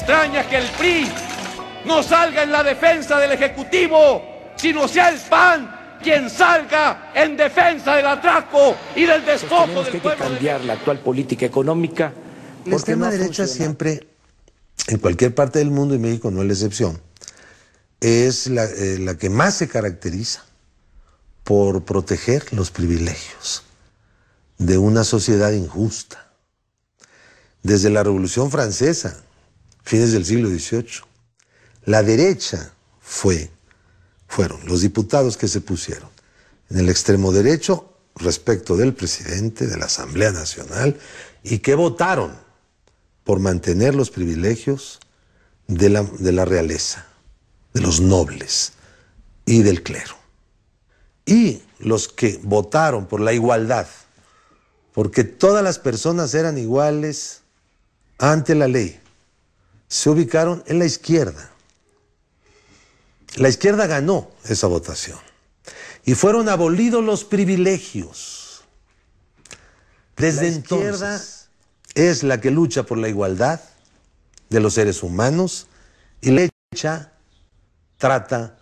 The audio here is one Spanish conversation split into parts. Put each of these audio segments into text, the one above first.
extraña que el PRI no salga en la defensa del Ejecutivo, sino sea el PAN quien salga en defensa del atraco y del pues despojo del pueblo. Hay que cambiar la actual política económica. La derecha siempre, en cualquier parte del mundo, y México no es la excepción, es eh, la que más se caracteriza por proteger los privilegios de una sociedad injusta. Desde la Revolución Francesa, fines del siglo XVIII. La derecha fue, fueron los diputados que se pusieron en el extremo derecho respecto del presidente de la Asamblea Nacional y que votaron por mantener los privilegios de la, de la realeza, de los nobles y del clero. Y los que votaron por la igualdad, porque todas las personas eran iguales ante la ley se ubicaron en la izquierda. La izquierda ganó esa votación y fueron abolidos los privilegios. Desde la izquierda es la que lucha por la igualdad de los seres humanos y la derecha trata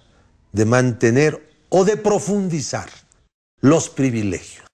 de mantener o de profundizar los privilegios.